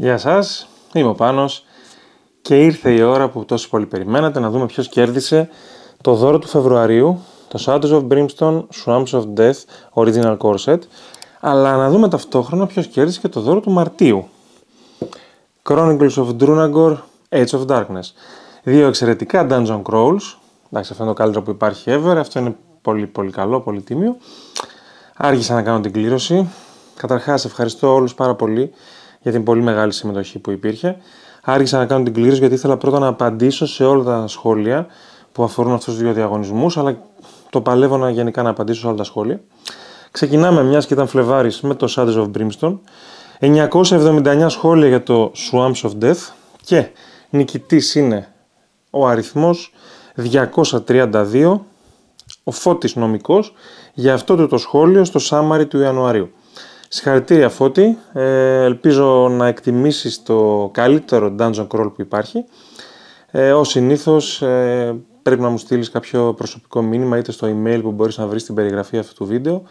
Γεια σας, είμαι ο Πάνος και ήρθε η ώρα που τόσο πολύ περιμένατε να δούμε ποιος κέρδισε το δώρο του Φεβρουαρίου, το Shadows of Brimstone Swamps of Death Original Corset, αλλά να δούμε ταυτόχρονα ποιος κέρδισε και το δώρο του Μαρτίου. Chronicles of Drunagor, Age of Darkness. Δύο εξαιρετικά Dungeon Crawls, εντάξει αυτό είναι το καλύτερο που υπάρχει ever, αυτό είναι πολύ πολύ καλό, πολύ τίμιο. Άργησα να κάνω την κλήρωση. Καταρχάς ευχαριστώ όλους πάρα πολύ για την πολύ μεγάλη συμμετοχή που υπήρχε. Άργησα να κάνω την κλήρωση γιατί ήθελα πρώτα να απαντήσω σε όλα τα σχόλια που αφορούν αυτούς τους δύο διαγωνισμούς, αλλά το παλεύω να γενικά να απαντήσω σε όλα τα σχόλια. Ξεκινάμε, μιας και ήταν Φλεβάρης, με το Shadows of Brimstone. 979 σχόλια για το Swamps of Death και νικητής είναι ο αριθμός 232, ο Φώτης Νομικός, για αυτό το σχόλιο στο Σάμαρι του Ιανουαρίου. Συγχαρητήρια Φώτη, ε, ελπίζω να εκτιμήσεις το καλύτερο dungeon crawl που υπάρχει. Ε, ως συνήθως ε, πρέπει να μου στείλεις κάποιο προσωπικό μήνυμα είτε στο email που μπορείς να βρεις στην περιγραφή αυτού του βίντεο,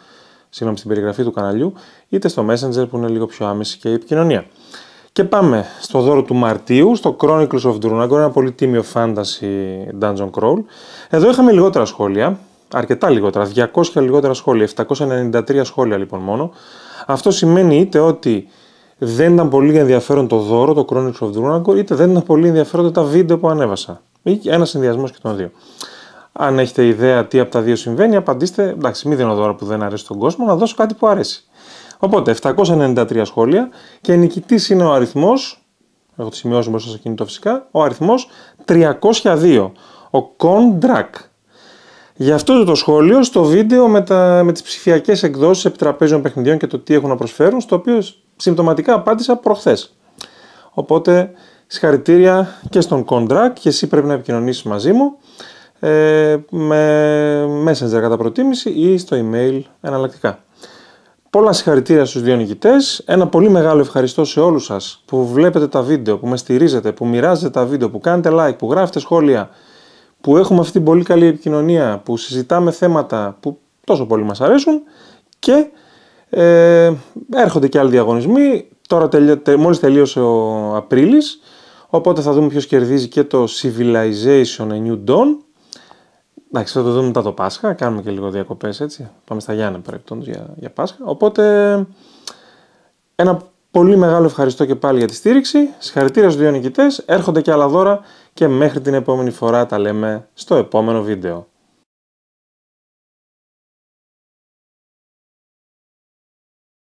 συγγνώμη στην περιγραφή του καναλιού, είτε στο messenger που είναι λίγο πιο άμεση και η επικοινωνία. Και πάμε στο δώρο του Μαρτίου, στο Chronicles of Drunagor, ένα πολύ τίμιο fantasy dungeon crawl. Εδώ είχαμε λιγότερα σχόλια, αρκετά λιγότερα, 200 λιγότερα σχόλια, 793 σχόλια λοιπόν μόνο. Αυτό σημαίνει είτε ότι δεν ήταν πολύ ενδιαφέρον το δώρο, το Chronicles of Drunagor, είτε δεν ήταν πολύ ενδιαφέροντα τα βίντεο που ανέβασα. ένα συνδυασμός και των δύο. Αν έχετε ιδέα τι από τα δύο συμβαίνει, απαντήστε. Εντάξει, μην δίνω δώρα που δεν αρέσει τον κόσμο, να δώσω κάτι που αρέσει. Οπότε, 793 σχόλια και νικητής είναι ο αριθμός. Έχω τη σημειώσει μέσα στο κινητό φυσικά. Ο αριθμός 302. Ο Κόντρακ. Γι' αυτό το σχόλιο στο βίντεο με, τα, με τις ψηφιακές εκδόσεις επιτραπέζιων παιχνιδιών και το τι έχουν να προσφέρουν, στο οποίο συμπτωματικά απάντησα προχθές. Οπότε, συγχαρητήρια και στον Κόντρακ και εσύ πρέπει να επικοινωνήσεις μαζί μου ε, με Messenger κατά προτίμηση ή στο email εναλλακτικά. Πολλά συγχαρητήρια στους δύο νικητές, ένα πολύ μεγάλο ευχαριστώ σε όλους σας που βλέπετε τα βίντεο, που με στηρίζετε, που μοιράζετε τα βίντεο, που κάνετε like, που γράφετε σχόλια, που έχουμε αυτή την πολύ καλή επικοινωνία, που συζητάμε θέματα που τόσο πολύ μας αρέσουν και ε, έρχονται και άλλοι διαγωνισμοί. Τώρα τελει... μόλις τελείωσε ο Απρίλης, οπότε θα δούμε ποιος κερδίζει και το Civilization A New Dawn. Εντάξει, θα το δούμε μετά το Πάσχα, κάνουμε και λίγο διακοπές έτσι. Πάμε στα Γιάννα παρεπτόντως για, για Πάσχα. Οπότε ένα Πολύ μεγάλο ευχαριστώ και πάλι για τη στήριξη. Συγχαρητήρια στους δύο νικητές. Έρχονται και άλλα δώρα και μέχρι την επόμενη φορά τα λέμε στο επόμενο βίντεο.